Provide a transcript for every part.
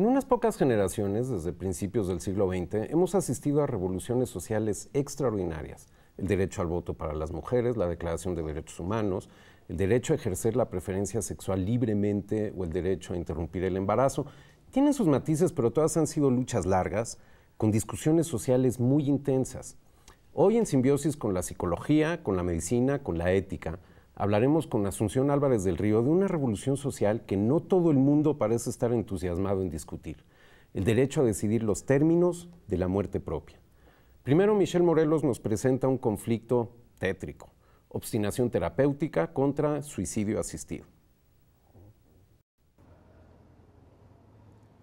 En unas pocas generaciones, desde principios del siglo XX, hemos asistido a revoluciones sociales extraordinarias. El derecho al voto para las mujeres, la Declaración de Derechos Humanos, el derecho a ejercer la preferencia sexual libremente o el derecho a interrumpir el embarazo. Tienen sus matices, pero todas han sido luchas largas, con discusiones sociales muy intensas. Hoy en simbiosis con la psicología, con la medicina, con la ética, hablaremos con Asunción Álvarez del Río de una revolución social que no todo el mundo parece estar entusiasmado en discutir, el derecho a decidir los términos de la muerte propia. Primero, Michelle Morelos nos presenta un conflicto tétrico, obstinación terapéutica contra suicidio asistido.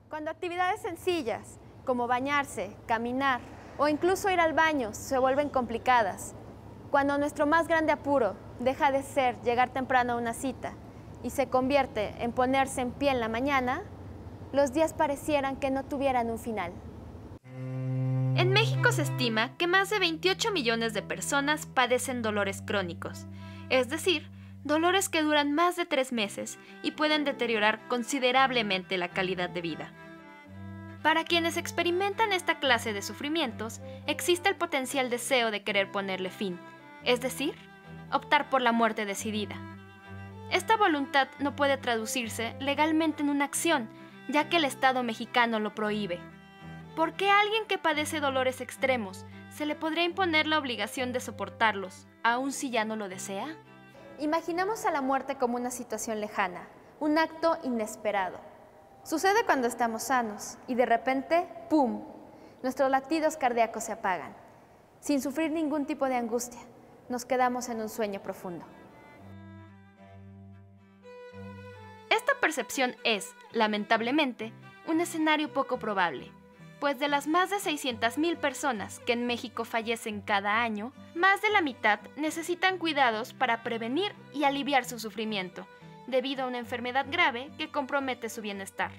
Cuando actividades sencillas, como bañarse, caminar o incluso ir al baño, se vuelven complicadas, cuando nuestro más grande apuro, deja de ser llegar temprano a una cita y se convierte en ponerse en pie en la mañana, los días parecieran que no tuvieran un final. En México se estima que más de 28 millones de personas padecen dolores crónicos, es decir, dolores que duran más de tres meses y pueden deteriorar considerablemente la calidad de vida. Para quienes experimentan esta clase de sufrimientos, existe el potencial deseo de querer ponerle fin, es decir, optar por la muerte decidida. Esta voluntad no puede traducirse legalmente en una acción, ya que el Estado mexicano lo prohíbe. ¿Por qué a alguien que padece dolores extremos se le podría imponer la obligación de soportarlos, aun si ya no lo desea? Imaginamos a la muerte como una situación lejana, un acto inesperado. Sucede cuando estamos sanos y de repente, ¡pum!, nuestros latidos cardíacos se apagan, sin sufrir ningún tipo de angustia nos quedamos en un sueño profundo. Esta percepción es, lamentablemente, un escenario poco probable, pues de las más de 600.000 personas que en México fallecen cada año, más de la mitad necesitan cuidados para prevenir y aliviar su sufrimiento, debido a una enfermedad grave que compromete su bienestar,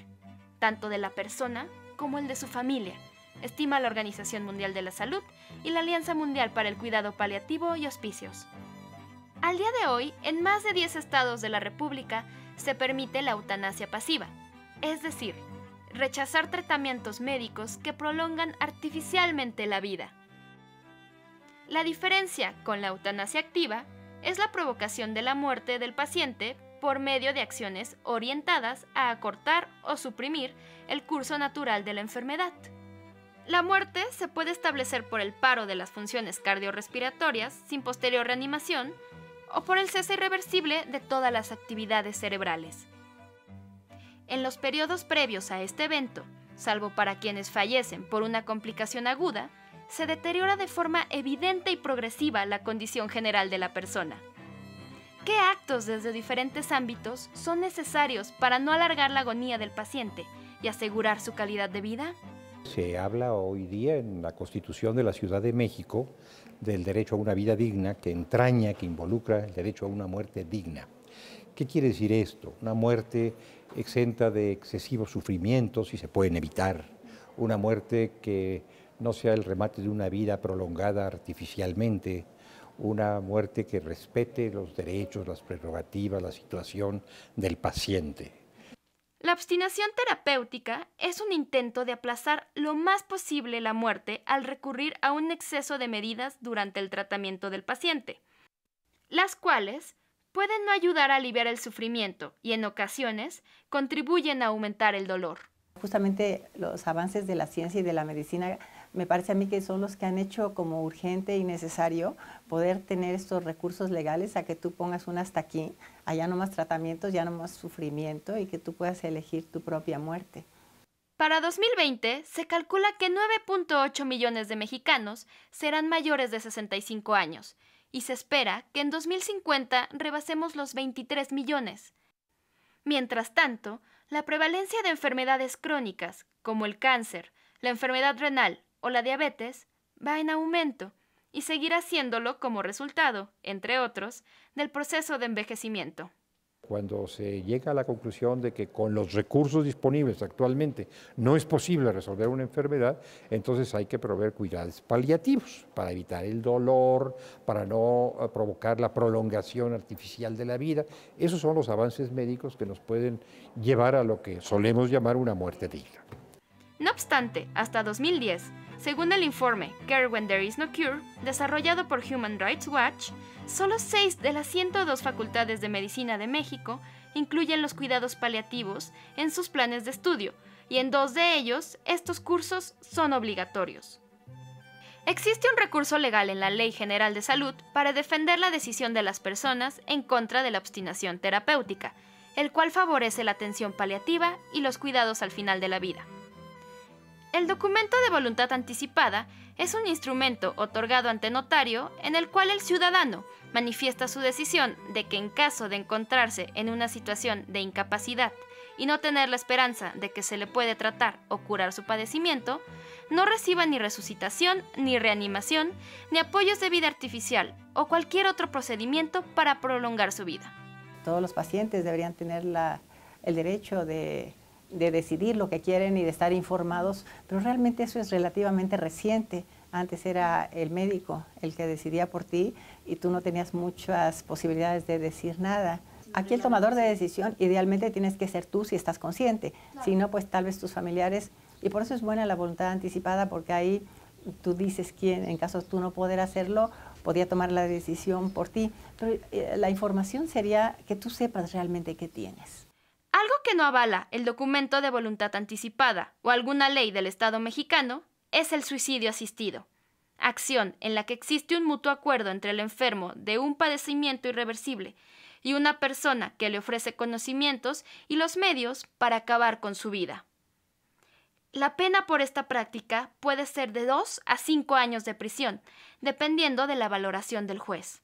tanto de la persona como el de su familia, estima la Organización Mundial de la Salud y la Alianza Mundial para el Cuidado Paliativo y Hospicios. Al día de hoy, en más de 10 estados de la República se permite la eutanasia pasiva, es decir, rechazar tratamientos médicos que prolongan artificialmente la vida. La diferencia con la eutanasia activa es la provocación de la muerte del paciente por medio de acciones orientadas a acortar o suprimir el curso natural de la enfermedad. La muerte se puede establecer por el paro de las funciones cardiorrespiratorias sin posterior reanimación o por el cese irreversible de todas las actividades cerebrales. En los periodos previos a este evento, salvo para quienes fallecen por una complicación aguda, se deteriora de forma evidente y progresiva la condición general de la persona. ¿Qué actos desde diferentes ámbitos son necesarios para no alargar la agonía del paciente y asegurar su calidad de vida? Se habla hoy día en la Constitución de la Ciudad de México del derecho a una vida digna que entraña, que involucra el derecho a una muerte digna. ¿Qué quiere decir esto? Una muerte exenta de excesivos sufrimientos, si se pueden evitar, una muerte que no sea el remate de una vida prolongada artificialmente, una muerte que respete los derechos, las prerrogativas, la situación del paciente. La obstinación terapéutica es un intento de aplazar lo más posible la muerte al recurrir a un exceso de medidas durante el tratamiento del paciente, las cuales pueden no ayudar a aliviar el sufrimiento y en ocasiones contribuyen a aumentar el dolor. Justamente los avances de la ciencia y de la medicina me parece a mí que son los que han hecho como urgente y necesario poder tener estos recursos legales a que tú pongas un hasta aquí, allá no más tratamientos, ya no más sufrimiento y que tú puedas elegir tu propia muerte. Para 2020 se calcula que 9.8 millones de mexicanos serán mayores de 65 años y se espera que en 2050 rebasemos los 23 millones. Mientras tanto, la prevalencia de enfermedades crónicas, como el cáncer, la enfermedad renal o la diabetes va en aumento y seguirá haciéndolo como resultado, entre otros, del proceso de envejecimiento. Cuando se llega a la conclusión de que con los recursos disponibles actualmente no es posible resolver una enfermedad, entonces hay que proveer cuidados paliativos para evitar el dolor, para no eh, provocar la prolongación artificial de la vida. Esos son los avances médicos que nos pueden llevar a lo que solemos llamar una muerte digna. No obstante, hasta 2010, según el informe Care When There Is No Cure, desarrollado por Human Rights Watch, solo 6 de las 102 facultades de medicina de México incluyen los cuidados paliativos en sus planes de estudio, y en dos de ellos estos cursos son obligatorios. Existe un recurso legal en la Ley General de Salud para defender la decisión de las personas en contra de la obstinación terapéutica, el cual favorece la atención paliativa y los cuidados al final de la vida. El documento de voluntad anticipada es un instrumento otorgado ante notario en el cual el ciudadano manifiesta su decisión de que en caso de encontrarse en una situación de incapacidad y no tener la esperanza de que se le puede tratar o curar su padecimiento, no reciba ni resucitación, ni reanimación, ni apoyos de vida artificial o cualquier otro procedimiento para prolongar su vida. Todos los pacientes deberían tener el derecho de de decidir lo que quieren y de estar informados, pero realmente eso es relativamente reciente. Antes era el médico el que decidía por ti y tú no tenías muchas posibilidades de decir nada. Aquí el tomador de decisión idealmente tienes que ser tú si estás consciente, si no pues tal vez tus familiares y por eso es buena la voluntad anticipada porque ahí tú dices quién, en caso tú no poder hacerlo, podía tomar la decisión por ti, pero eh, la información sería que tú sepas realmente qué tienes. Algo que no avala el documento de voluntad anticipada o alguna ley del Estado mexicano es el suicidio asistido, acción en la que existe un mutuo acuerdo entre el enfermo de un padecimiento irreversible y una persona que le ofrece conocimientos y los medios para acabar con su vida. La pena por esta práctica puede ser de dos a cinco años de prisión, dependiendo de la valoración del juez.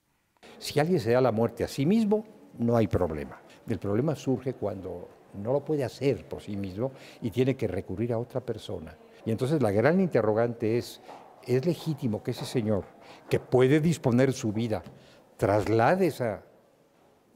Si alguien se da la muerte a sí mismo, no hay problema. El problema surge cuando no lo puede hacer por sí mismo y tiene que recurrir a otra persona. Y entonces la gran interrogante es, ¿es legítimo que ese señor, que puede disponer su vida, traslade esa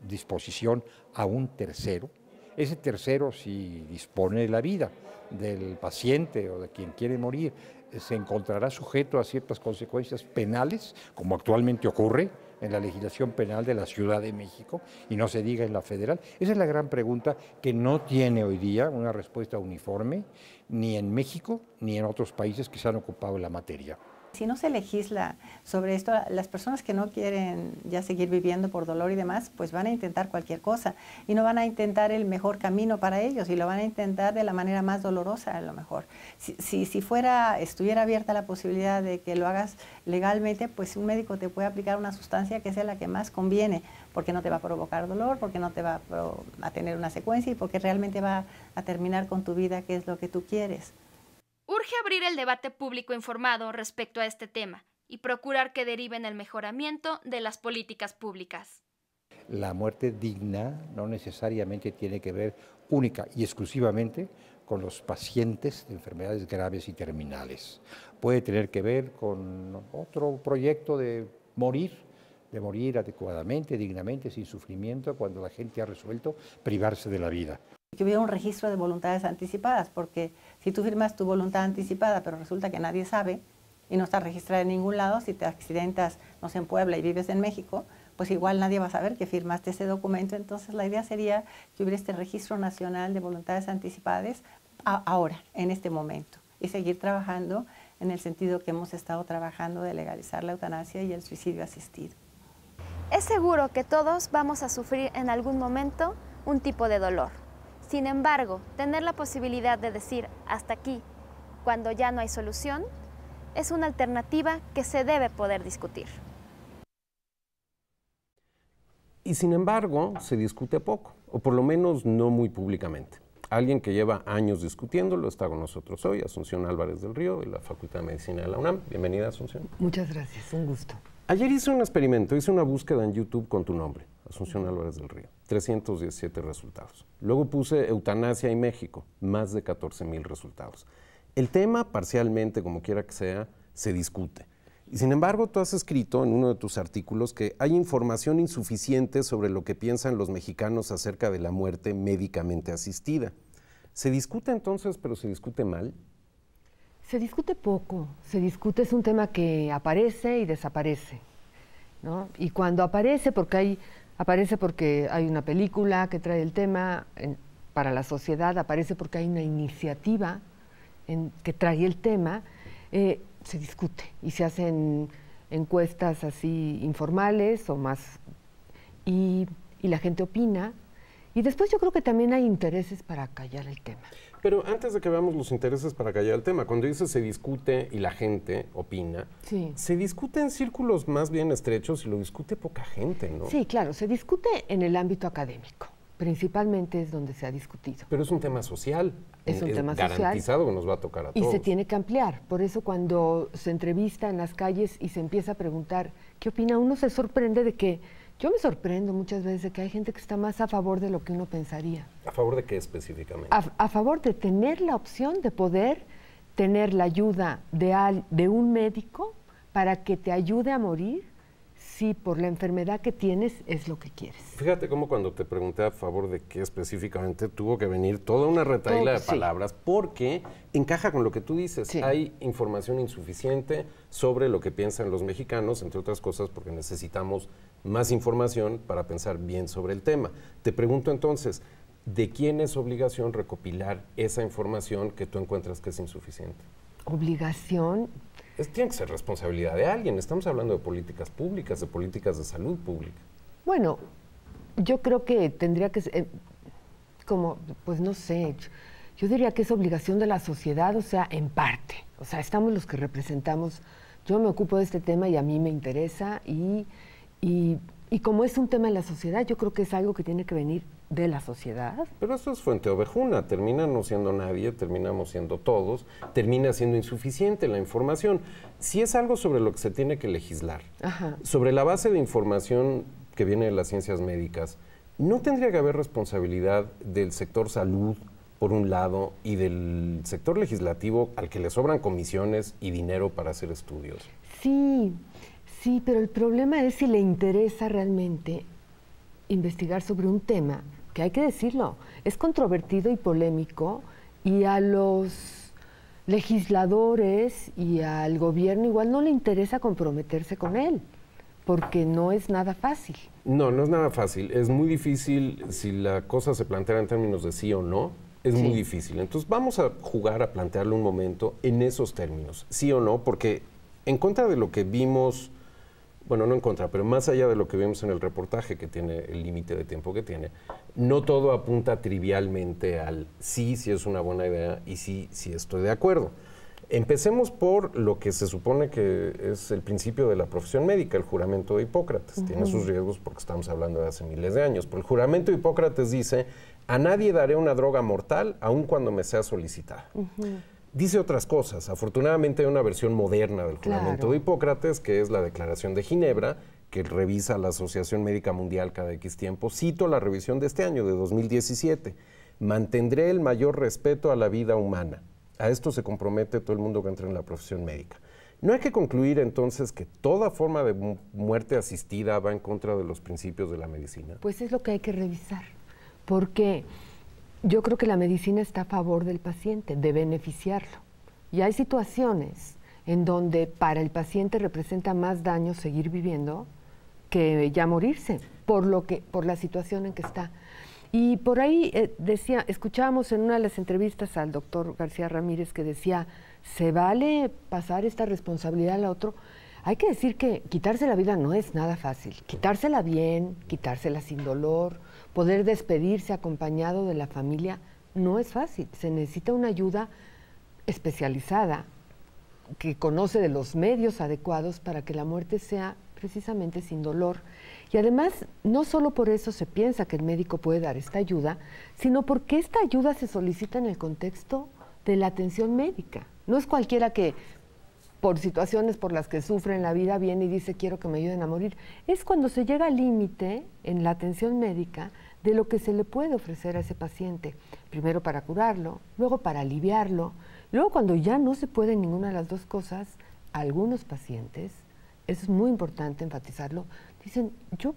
disposición a un tercero? Ese tercero, si dispone de la vida del paciente o de quien quiere morir, se encontrará sujeto a ciertas consecuencias penales, como actualmente ocurre, en la legislación penal de la Ciudad de México y no se diga en la federal? Esa es la gran pregunta que no tiene hoy día una respuesta uniforme ni en México ni en otros países que se han ocupado de la materia. Si no se legisla sobre esto, las personas que no quieren ya seguir viviendo por dolor y demás, pues van a intentar cualquier cosa y no van a intentar el mejor camino para ellos y lo van a intentar de la manera más dolorosa a lo mejor. Si, si, fuera, estuviera abierta la posibilidad de que lo hagas legalmente, pues un médico te puede aplicar una sustancia que sea la que más conviene, porque no te va a provocar dolor, porque no te va a tener una secuencia y porque realmente va a terminar con tu vida, que es lo que tú quieres. Urge abrir el debate público informado respecto a este tema y procurar que derive en el mejoramiento de las políticas públicas. La muerte digna no necesariamente tiene que ver única y exclusivamente con los pacientes de enfermedades graves y terminales. Puede tener que ver con otro proyecto de morir, de morir adecuadamente, dignamente, sin sufrimiento, cuando la gente ha resuelto privarse de la vida que hubiera un registro de voluntades anticipadas, porque si tú firmas tu voluntad anticipada, pero resulta que nadie sabe y no está registrada en ningún lado, si te accidentas, no sé, en Puebla y vives en México, pues igual nadie va a saber que firmaste ese documento. Entonces la idea sería que hubiera este registro nacional de voluntades anticipadas ahora, en este momento, y seguir trabajando en el sentido que hemos estado trabajando de legalizar la eutanasia y el suicidio asistido. Es seguro que todos vamos a sufrir en algún momento un tipo de dolor sin embargo, tener la posibilidad de decir hasta aquí, cuando ya no hay solución, es una alternativa que se debe poder discutir. Y sin embargo, se discute poco, o por lo menos no muy públicamente. Alguien que lleva años discutiéndolo está con nosotros hoy, Asunción Álvarez del Río, de la Facultad de Medicina de la UNAM. Bienvenida, Asunción. Muchas gracias, un gusto. Ayer hice un experimento, hice una búsqueda en YouTube con tu nombre Asunción Álvarez del Río. 317 resultados. Luego puse eutanasia y México, más de 14 mil resultados. El tema, parcialmente, como quiera que sea, se discute. Y sin embargo, tú has escrito en uno de tus artículos que hay información insuficiente sobre lo que piensan los mexicanos acerca de la muerte médicamente asistida. ¿Se discute entonces, pero se discute mal? Se discute poco, se discute, es un tema que aparece y desaparece. Y cuando aparece, porque hay aparece porque hay una película que trae el tema para la sociedad, aparece porque hay una iniciativa en, que trae el tema, eh, se discute y se hacen encuestas así informales o más, y, y la gente opina. Y después yo creo que también hay intereses para callar el tema. Pero antes de que veamos los intereses para callar el tema, cuando dice se discute y la gente opina, se discute en círculos más bien estrechos y lo discute poca gente, ¿no? Sí, claro, se discute en el ámbito académico. Principalmente es donde se ha discutido. Pero es un tema social. Es un tema social. nos va a tocar a todos. Y se tiene que ampliar. Por eso cuando se entrevista en las calles y se empieza a preguntar qué opina, uno se sorprende de que yo me sorprendo muchas veces de que hay gente que está más a favor de lo que uno pensaría. ¿A favor de qué específicamente? A, favor de tener la opción de poder tener la ayuda de, un médico para que te ayude a morir si por la enfermedad que tienes es lo que quieres. Fíjate cómo cuando te pregunté a favor de qué específicamente tuvo que venir toda una retaíla de pues palabras porque encaja con lo que tú dices. Hay información insuficiente sobre lo que piensan los mexicanos, entre otras cosas porque necesitamos más información para pensar bien sobre el tema. Te pregunto entonces, ¿de quién es obligación recopilar esa información que tú encuentras que es insuficiente? Obligación. Es, tiene que ser responsabilidad de alguien. Estamos hablando de políticas públicas, de políticas de salud pública. Bueno, yo creo que tendría que ser, eh, como, pues no sé, yo diría que es obligación de la sociedad, o sea, en parte. O sea, estamos los que representamos. Yo me ocupo de este tema y a mí me interesa y y, como es un tema de la sociedad, yo creo que es algo que tiene que venir de la sociedad. Pero eso es fuente ovejuna, termina no siendo nadie, terminamos siendo todos, termina siendo insuficiente la información. Si es algo sobre lo que se tiene que legislar, sobre la base de información que viene de las ciencias médicas, ¿no tendría que haber responsabilidad del sector salud, por un lado, y del sector legislativo al que le sobran comisiones y dinero para hacer estudios? Sí, Sí, pero el problema es si le interesa realmente investigar sobre un tema, que hay que decirlo, es controvertido y polémico, y a los legisladores y al gobierno igual no le interesa comprometerse con él, porque no es nada fácil. No, no es nada fácil. Es muy difícil si la cosa se plantea en términos de sí o no. Es muy difícil. Entonces vamos a jugar a plantearlo un momento en esos términos, sí o no, porque en contra de lo que vimos bueno, no en contra, pero más allá de lo que vimos en el reportaje, que tiene el límite de tiempo que tiene, no todo apunta trivialmente al sí, si es una buena idea y sí, si estoy de acuerdo. Empecemos por lo que se supone que es el principio de la profesión médica, el juramento de Hipócrates. Tiene sus riesgos porque estamos hablando de hace miles de años, pero el juramento de Hipócrates dice, a nadie daré una droga mortal aun cuando me sea solicitada dice otras cosas. Afortunadamente hay una versión moderna del juramento de Hipócrates, que es la Declaración de Ginebra, que revisa la Asociación Médica Mundial cada X tiempo. Cito la revisión de este año, de 2017. Mantendré el mayor respeto a la vida humana. A esto se compromete todo el mundo que entra en la profesión médica. ¿No hay que concluir entonces que toda forma de muerte asistida va en contra de los principios de la medicina? Pues es lo que hay que revisar, ¿Por porque yo creo que la medicina está a favor del paciente, de beneficiarlo. Y hay situaciones en donde para el paciente representa más daño seguir viviendo que ya morirse, por, lo que, por la situación en que está. Y por ahí eh, decía, escuchábamos en una de las entrevistas al doctor García Ramírez que decía, se vale pasar esta responsabilidad la otro. Hay que decir que quitarse la vida no es nada fácil. Quitársela bien, quitársela sin dolor, Poder despedirse acompañado de la familia no es fácil. Se necesita una ayuda especializada que conoce de los medios adecuados para que la muerte sea precisamente sin dolor. Y además, no solo por eso se piensa que el médico puede dar esta ayuda, sino porque esta ayuda se solicita en el contexto de la atención médica. No es cualquiera que por situaciones por las que sufre en la vida, viene y dice quiero que me ayuden a morir. Es cuando se llega al límite en la atención médica de lo que se le puede ofrecer a ese paciente. Primero para curarlo, luego para aliviarlo. Luego cuando ya no se puede ninguna de las dos cosas, algunos pacientes, eso es muy importante enfatizarlo, dicen yo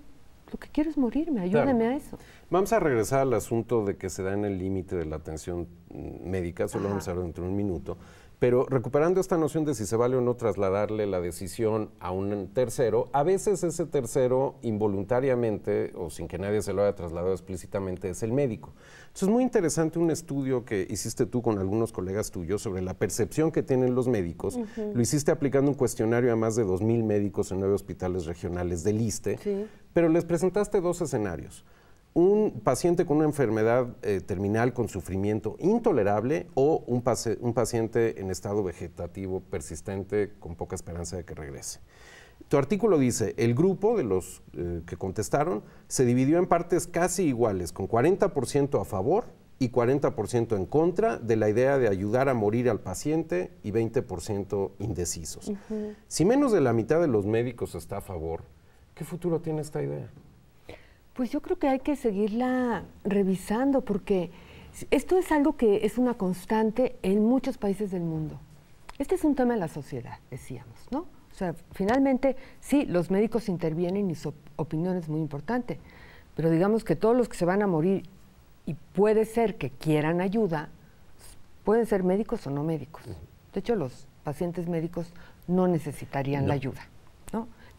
lo que quiero es morirme, ayúdenme a eso. Vamos a regresar al asunto de que se da en el límite de la atención mm, médica, solo vamos a hablar dentro de un minuto. Pero recuperando esta noción de si se vale o no trasladarle la decisión a un tercero, a veces ese tercero involuntariamente o sin que nadie se lo haya trasladado explícitamente es el médico. Entonces es muy interesante un estudio que hiciste tú con algunos colegas tuyos sobre la percepción que tienen los médicos. Lo hiciste aplicando un cuestionario a más de 2.000 médicos en nueve hospitales regionales de ISTE, pero les presentaste dos escenarios un paciente con una enfermedad eh, terminal con sufrimiento intolerable o un, paciente en estado vegetativo persistente con poca esperanza de que regrese. Tu artículo dice, el grupo de los eh, que contestaron se dividió en partes casi iguales, con 40% a favor y 40% en contra de la idea de ayudar a morir al paciente y 20% indecisos. Si menos de la mitad de los médicos está a favor, ¿qué futuro tiene esta idea? Pues yo creo que hay que seguirla revisando porque esto es algo que es una constante en muchos países del mundo. Este es un tema de la sociedad, decíamos, ¿no? O sea, finalmente, sí, los médicos intervienen y su opinión es muy importante, pero digamos que todos los que se van a morir y puede ser que quieran ayuda, pueden ser médicos o no médicos. De hecho, los pacientes médicos no necesitarían la ayuda.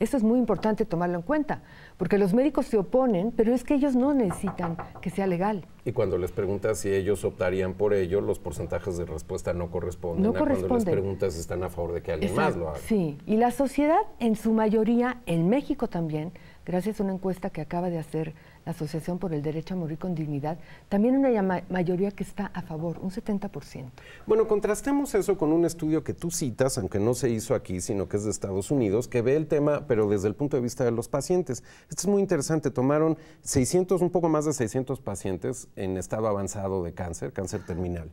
Eso es muy importante tomarlo en cuenta, porque los médicos se oponen, pero es que ellos no necesitan que sea legal. Y cuando les preguntas si ellos optarían por ello, los porcentajes de respuesta no corresponden. No corresponden. Cuando les preguntas están a favor de que alguien más lo haga. Sí, y la sociedad en su mayoría, en México también, gracias a una encuesta que acaba de hacer la Asociación por el Derecho a Morir con Dignidad, también una mayoría que está a favor, un 70%. Bueno, contrastemos eso con un estudio que tú citas, aunque no se hizo aquí, sino que es de Estados Unidos, que ve el tema, pero desde el punto de vista de los pacientes. Esto es muy interesante. Tomaron 600, un poco más de 600 pacientes en estado avanzado de cáncer, cáncer terminal.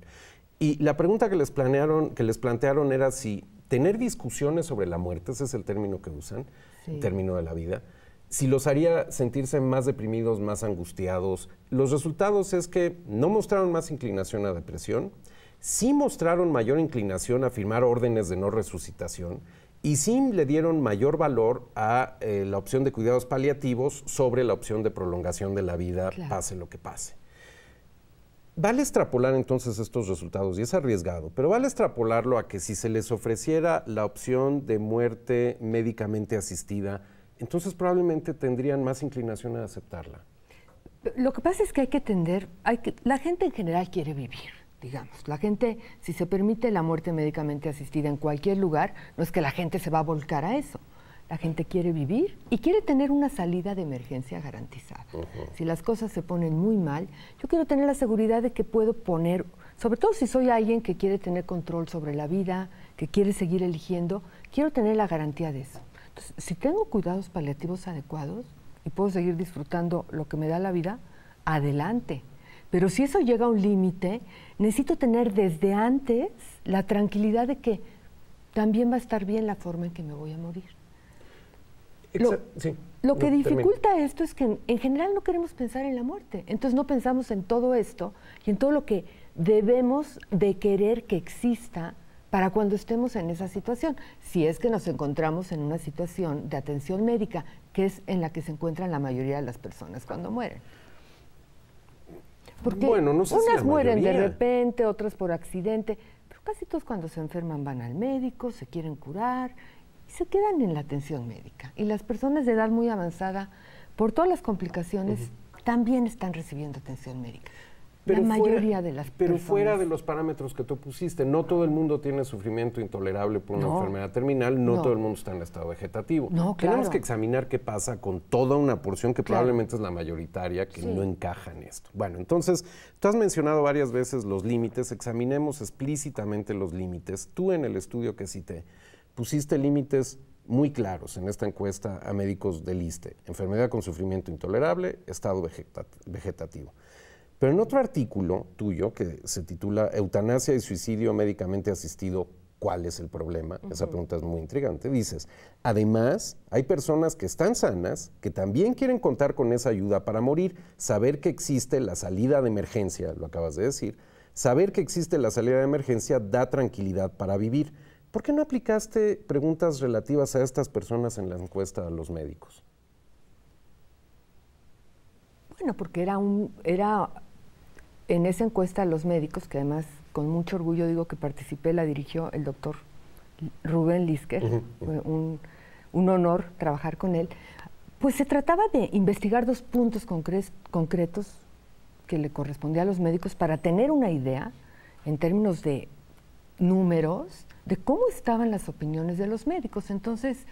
Y la pregunta que les, que les plantearon era si tener discusiones sobre la muerte, ese es el término que usan, término de la vida, si los haría sentirse más deprimidos, más angustiados. Los resultados es que no mostraron más inclinación a depresión, sí mostraron mayor inclinación a firmar órdenes de no resucitación y sí le dieron mayor valor a eh, la opción de cuidados paliativos sobre la opción de prolongación de la vida, pase lo que pase. Vale extrapolar entonces estos resultados, y es arriesgado, pero vale extrapolarlo a que si se les ofreciera la opción de muerte médicamente asistida, entonces probablemente tendrían más inclinación a aceptarla. Lo que pasa es que hay que entender, hay que, la gente en general quiere vivir, digamos. La gente, si se permite la muerte médicamente asistida en cualquier lugar, no es que la gente se va a volcar a eso. La gente quiere vivir y quiere tener una salida de emergencia garantizada. Si las cosas se ponen muy mal, yo quiero tener la seguridad de que puedo poner, sobre todo si soy alguien que quiere tener control sobre la vida, que quiere seguir eligiendo, quiero tener la garantía de eso si tengo cuidados paliativos adecuados y puedo seguir disfrutando lo que me da la vida, adelante. Pero si eso llega a un límite, necesito tener desde antes la tranquilidad de que también va a estar bien la forma en que me voy a morir. lo, que dificulta esto es que en, general no queremos pensar en la muerte, entonces no pensamos en todo esto y en todo lo que debemos de querer que exista para cuando estemos en esa situación, si es que nos encontramos en una situación de atención médica, que es en la que se encuentran la mayoría de las personas cuando mueren. Porque bueno, no unas mueren de repente, otras por accidente, pero casi todos cuando se enferman van al médico, se quieren curar y se quedan en la atención médica. Y las personas de edad muy avanzada, por todas las complicaciones, también están recibiendo atención médica. Pero la mayoría fuera, de las Pero fuera de los parámetros que tú pusiste, no todo el mundo tiene sufrimiento intolerable por una enfermedad terminal, no, todo el mundo está en estado vegetativo. Tenemos que examinar qué pasa con toda una porción que probablemente es la mayoritaria que no encaja en esto. Bueno, entonces, tú has mencionado varias veces los límites, examinemos explícitamente los límites. Tú en el estudio que cité, pusiste límites muy claros en esta encuesta a médicos del ISTE. Enfermedad con sufrimiento intolerable, estado vegetativo. Pero en otro artículo tuyo que se titula Eutanasia y suicidio médicamente asistido, ¿cuál es el problema? Esa pregunta es muy intrigante. Dices, además, hay personas que están sanas, que también quieren contar con esa ayuda para morir, saber que existe la salida de emergencia, lo acabas de decir. Saber que existe la salida de emergencia da tranquilidad para vivir. ¿Por qué no aplicaste preguntas relativas a estas personas en la encuesta a los médicos? Bueno, porque era un, era en esa encuesta a los médicos, que además con mucho orgullo digo que participé, la dirigió el doctor Rubén Lisker, fue un, honor trabajar con él, pues se trataba de investigar dos puntos concretos que le correspondía a los médicos para tener una idea en términos de números de cómo estaban las opiniones de los médicos. Entonces,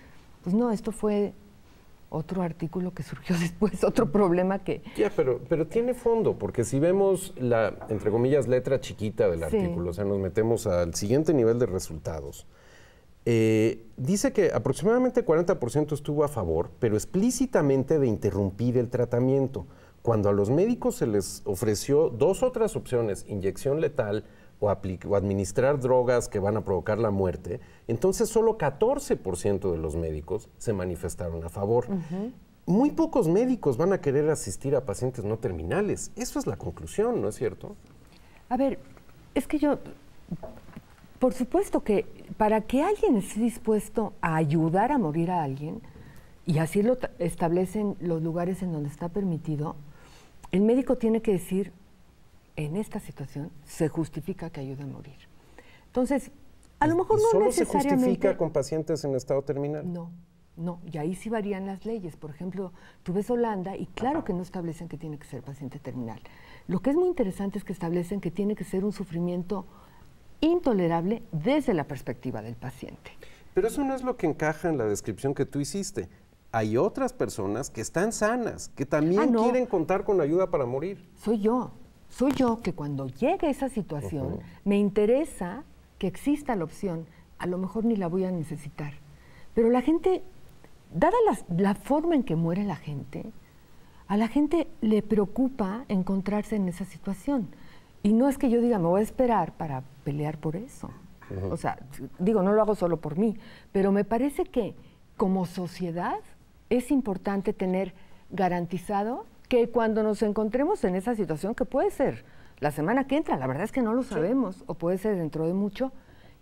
pues no, esto fue otro artículo que surgió después, otro problema que... Ya, pero, pero tiene fondo, porque si vemos la, entre comillas, letra chiquita del artículo, o sea, nos metemos al siguiente nivel de resultados. Eh, dice que aproximadamente 40% estuvo a favor, pero explícitamente de interrumpir el tratamiento, cuando a los médicos se les ofreció dos otras opciones, inyección letal o, administrar drogas que van a provocar la muerte, entonces solo 14% de los médicos se manifestaron a favor. Muy pocos médicos van a querer asistir a pacientes no terminales. Eso es la conclusión, ¿no es cierto? A ver, es que yo, por supuesto que para que alguien esté dispuesto a ayudar a morir a alguien, y así lo establecen los lugares en donde está permitido, el médico tiene que decir, en esta situación se justifica que ayuda a morir. Entonces, a lo mejor no necesariamente... ¿Solo se justifica con pacientes en estado terminal? No, no. Y ahí sí varían las leyes. Por ejemplo, tú ves Holanda y claro que no establecen que tiene que ser paciente terminal. Lo que es muy interesante es que establecen que tiene que ser un sufrimiento intolerable desde la perspectiva del paciente. Pero eso no es lo que encaja en la descripción que tú hiciste. Hay otras personas que están sanas, que también ah, quieren contar con ayuda para morir. Soy yo soy yo que cuando llegue esa situación me interesa que exista la opción. A lo mejor ni la voy a necesitar. Pero la gente, dada la, forma en que muere la gente, a la gente le preocupa encontrarse en esa situación. Y no es que yo diga, me voy a esperar para pelear por eso. O sea, digo, no lo hago solo por mí, pero me parece que como sociedad es importante tener garantizado que cuando nos encontremos en esa situación, que puede ser la semana que entra, la verdad es que no lo sabemos, o puede ser dentro de mucho,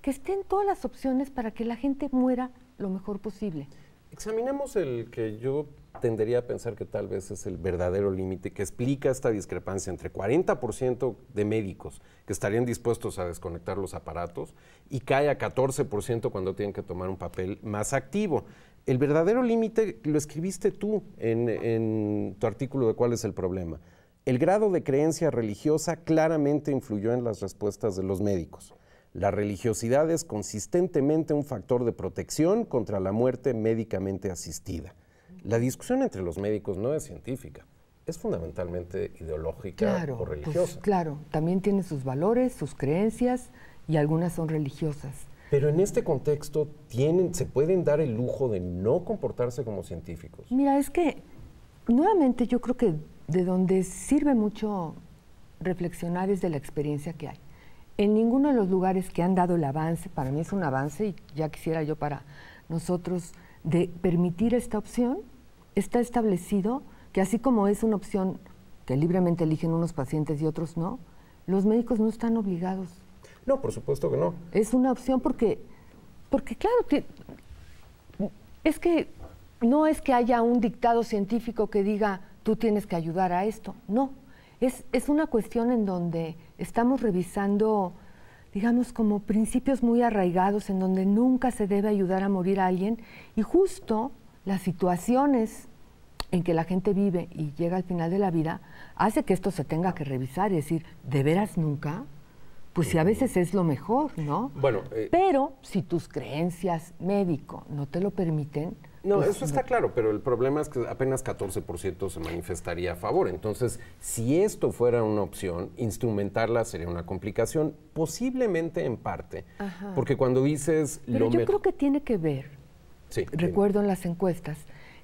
que estén todas las opciones para que la gente muera lo mejor posible. Examinemos el que yo tendería a pensar que tal vez es el verdadero límite que explica esta discrepancia entre 40% de médicos que estarían dispuestos a desconectar los aparatos y cae a 14% cuando tienen que tomar un papel más activo el verdadero límite lo escribiste tú en, tu artículo de cuál es el problema. El grado de creencia religiosa claramente influyó en las respuestas de los médicos. La religiosidad es consistentemente un factor de protección contra la muerte médicamente asistida. La discusión entre los médicos no es científica, es fundamentalmente ideológica o pues, religiosa. Pues, claro, también tiene sus valores, sus creencias y algunas son religiosas. Pero en este contexto, tienen, ¿se pueden dar el lujo de no comportarse como científicos? Mira, es que nuevamente yo creo que de donde sirve mucho reflexionar es de la experiencia que hay. En ninguno de los lugares que han dado el avance, para mí es un avance y ya quisiera yo para nosotros de permitir esta opción, está establecido que así como es una opción que libremente eligen unos pacientes y otros no, los médicos no están obligados no, por supuesto que no. Es una opción porque, porque claro, es que no es que haya un dictado científico que diga tú tienes que ayudar a esto, no. Es, es una cuestión en donde estamos revisando, digamos, como principios muy arraigados, en donde nunca se debe ayudar a morir a alguien y justo las situaciones en que la gente vive y llega al final de la vida, hace que esto se tenga que revisar y decir, ¿de veras nunca? pues si a veces es lo mejor, ¿no? Bueno, eh, pero si tus creencias médico no te lo permiten... No, pues eso está claro, pero el problema es que apenas 14% se manifestaría a favor. Entonces, si esto fuera una opción, instrumentarla sería una complicación, posiblemente en parte. Porque cuando dices... Pero lo yo creo que tiene que ver, sí, recuerdo en las encuestas,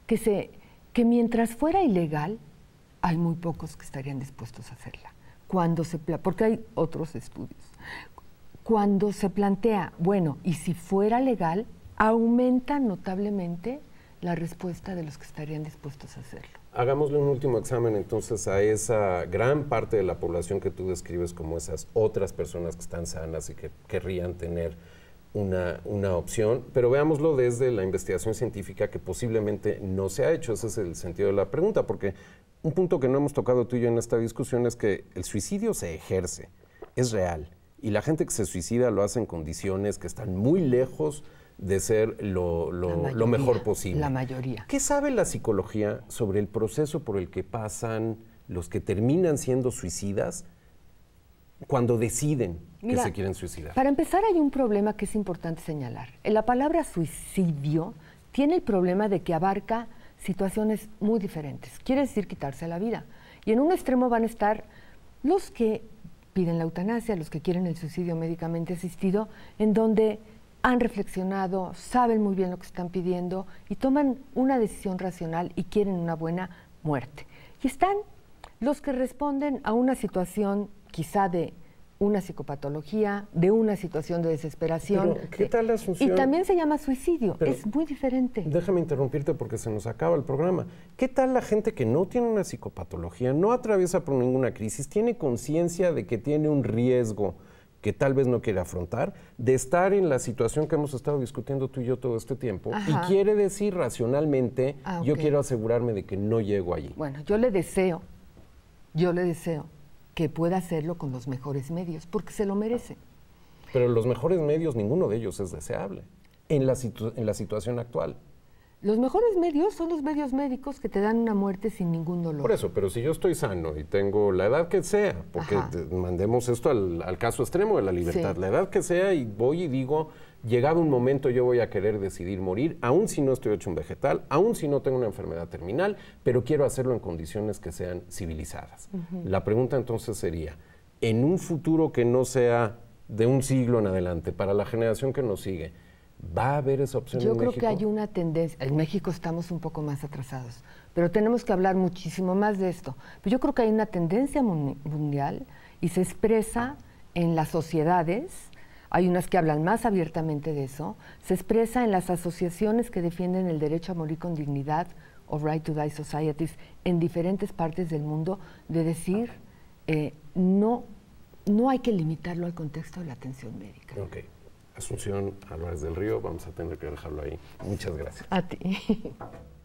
que, se, que mientras fuera ilegal, hay muy pocos que estarían dispuestos a hacerla cuando se porque hay otros estudios, cuando se plantea, bueno, y si fuera legal, aumenta notablemente la respuesta de los que estarían dispuestos a hacerlo. Hagámosle un último examen entonces a esa gran parte de la población que tú describes como esas otras personas que están sanas y que querrían tener una, una, opción, pero veámoslo desde la investigación científica que posiblemente no se ha hecho. Ese es el sentido de la pregunta, porque un punto que no hemos tocado tú y yo en esta discusión es que el suicidio se ejerce, es real. Y la gente que se suicida lo hace en condiciones que están muy lejos de ser lo, mejor posible. La mayoría. ¿Qué sabe la psicología sobre el proceso por el que pasan los que terminan siendo suicidas cuando deciden que se quieren suicidar? Para empezar, hay un problema que es importante señalar. La palabra suicidio tiene el problema de que abarca situaciones muy diferentes. Quiere decir quitarse la vida. Y en un extremo van a estar los que piden la eutanasia, los que quieren el suicidio médicamente asistido, en donde han reflexionado, saben muy bien lo que están pidiendo y toman una decisión racional y quieren una buena muerte. Y están los que responden a una situación quizá de una psicopatología, de una situación de desesperación. ¿Qué tal la Y también se llama suicidio, es muy diferente. Déjame interrumpirte porque se nos acaba el programa. ¿Qué tal la gente que no tiene una psicopatología, no atraviesa por ninguna crisis, tiene conciencia de que tiene un riesgo? que tal vez no quiere afrontar, de estar en la situación que hemos estado discutiendo tú y yo todo este tiempo, y quiere decir racionalmente, ah, yo quiero asegurarme de que no llego allí. Bueno, yo le deseo, yo le deseo que pueda hacerlo con los mejores medios, porque se lo merece. Pero los mejores medios, ninguno de ellos es deseable en la, en la situación actual. Los mejores medios son los medios médicos que te dan una muerte sin ningún dolor. Por eso, pero si yo estoy sano y tengo la edad que sea, porque mandemos esto al, caso extremo de la libertad, la edad que sea y voy y digo, Llegado un momento yo voy a querer decidir morir, aun si no estoy hecho un vegetal, aun si no tengo una enfermedad terminal, pero quiero hacerlo en condiciones que sean civilizadas. La pregunta entonces sería, en un futuro que no sea de un siglo en adelante, para la generación que nos sigue, ¿va a haber esa opción? Yo creo que hay una tendencia, en México estamos un poco más atrasados, pero tenemos que hablar muchísimo más de esto. Pero yo creo que hay una tendencia mundial y se expresa en las sociedades hay unas que hablan más abiertamente de eso, se expresa en las asociaciones que defienden el derecho a morir con dignidad o Right to Die Societies en diferentes partes del mundo, de decir, eh, no, no hay que limitarlo al contexto de la atención médica. Ok. Asunción Álvarez del Río, vamos a tener que dejarlo ahí. Muchas gracias. A ti.